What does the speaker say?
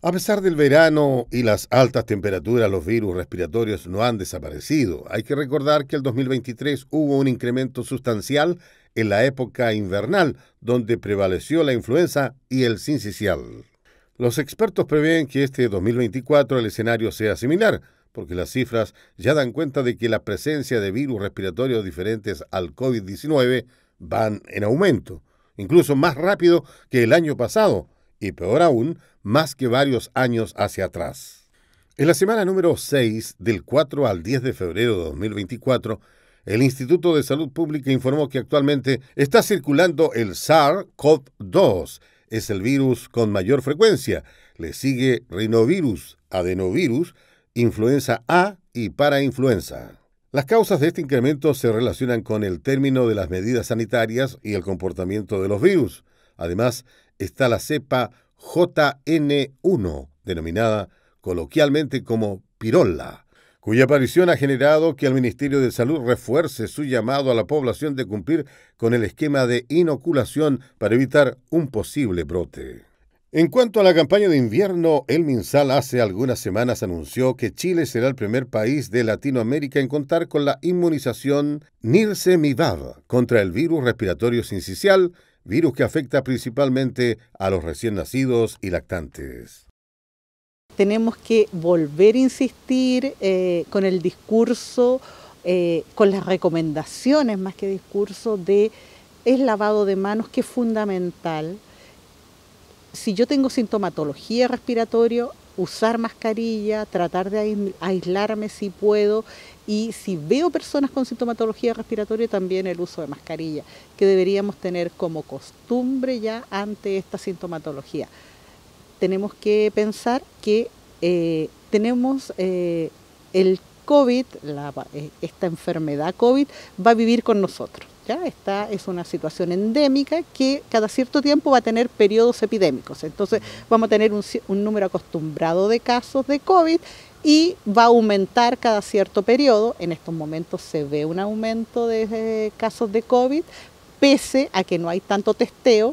A pesar del verano y las altas temperaturas, los virus respiratorios no han desaparecido. Hay que recordar que el 2023 hubo un incremento sustancial en la época invernal, donde prevaleció la influenza y el sincicial. Los expertos prevén que este 2024 el escenario sea similar, porque las cifras ya dan cuenta de que la presencia de virus respiratorios diferentes al COVID-19 van en aumento, incluso más rápido que el año pasado, y peor aún, más que varios años hacia atrás. En la semana número 6, del 4 al 10 de febrero de 2024, el Instituto de Salud Pública informó que actualmente está circulando el SARS-CoV-2. Es el virus con mayor frecuencia. Le sigue rinovirus, adenovirus, influenza A y parainfluenza. Las causas de este incremento se relacionan con el término de las medidas sanitarias y el comportamiento de los virus. Además, está la cepa JN1, denominada coloquialmente como pirola, cuya aparición ha generado que el Ministerio de Salud refuerce su llamado a la población de cumplir con el esquema de inoculación para evitar un posible brote. En cuanto a la campaña de invierno, el MinSal hace algunas semanas anunció que Chile será el primer país de Latinoamérica en contar con la inmunización Nirsemivab contra el virus respiratorio sincicial virus que afecta principalmente a los recién nacidos y lactantes. Tenemos que volver a insistir eh, con el discurso, eh, con las recomendaciones más que discurso de ...es lavado de manos que es fundamental. Si yo tengo sintomatología respiratoria, usar mascarilla, tratar de aislarme si puedo y si veo personas con sintomatología respiratoria también el uso de mascarilla, que deberíamos tener como costumbre ya ante esta sintomatología. Tenemos que pensar que eh, tenemos eh, el COVID, eh, esta enfermedad COVID va a vivir con nosotros. Esta es una situación endémica que cada cierto tiempo va a tener periodos epidémicos. Entonces vamos a tener un, número acostumbrado de casos de COVID y va a aumentar cada cierto periodo. En estos momentos se ve un aumento de casos de COVID, pese a que no hay tanto testeo